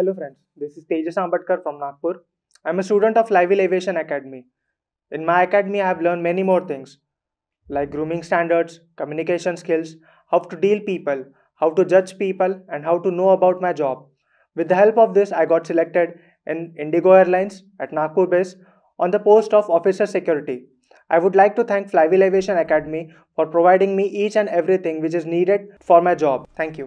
Hello friends, this is Tejas Ambatkar from Nagpur. I am a student of Lively Aviation Academy. In my academy, I have learned many more things like grooming standards, communication skills, how to deal people, how to judge people and how to know about my job. With the help of this, I got selected in Indigo Airlines at Nagpur base on the post of officer security. I would like to thank Flywheel Aviation Academy for providing me each and everything which is needed for my job. Thank you.